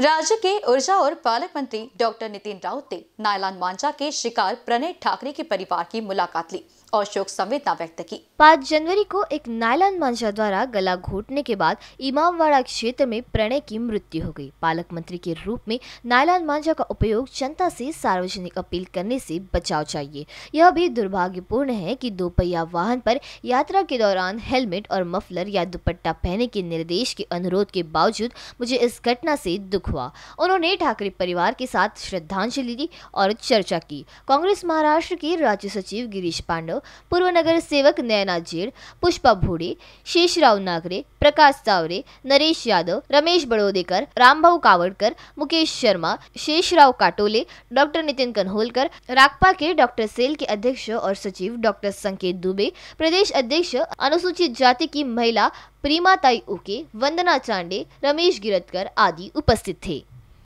राज्य के ऊर्जा और पालक मंत्री डॉक्टर नितिन राउत ने नायलान मांझा के शिकार प्रणय ठाकरे के परिवार की मुलाकात ली और शोक संवेदना व्यक्त की पाँच जनवरी को एक नायलान मांझा द्वारा गला घोटने के बाद इमामवाड़ा क्षेत्र में प्रणय की मृत्यु हो गई पालक मंत्री के रूप में नायलान मांझा का उपयोग जनता से सार्वजनिक अपील करने से बचाव चाहिए यह भी दुर्भाग्यपूर्ण है कि दोपहिया वाहन पर यात्रा के दौरान हेलमेट और मफलर या दुपट्टा पहने के निर्देश के अनुरोध के बावजूद मुझे इस घटना से दुख हुआ उन्होंने ठाकरे परिवार के साथ श्रद्धांजलि दी और चर्चा की कांग्रेस महाराष्ट्र के राज्य सचिव गिरीश पांडव पूर्व नगर सेवक नैना जेड़ पुष्पा भूड़े शेषराव नागरे प्रकाश सावरे नरेश यादव रमेश बड़ोदेकर रामभा कावड़कर मुकेश शर्मा शेषराव काटोले डॉक्टर नितिन कन्होलकर राकपा के डॉक्टर सेल के अध्यक्ष और सचिव डॉक्टर संकेत दुबे प्रदेश अध्यक्ष अनुसूचित जाति की महिला प्रीमा ताई उके वंदना चांडे रमेश गिरतकर आदि उपस्थित थे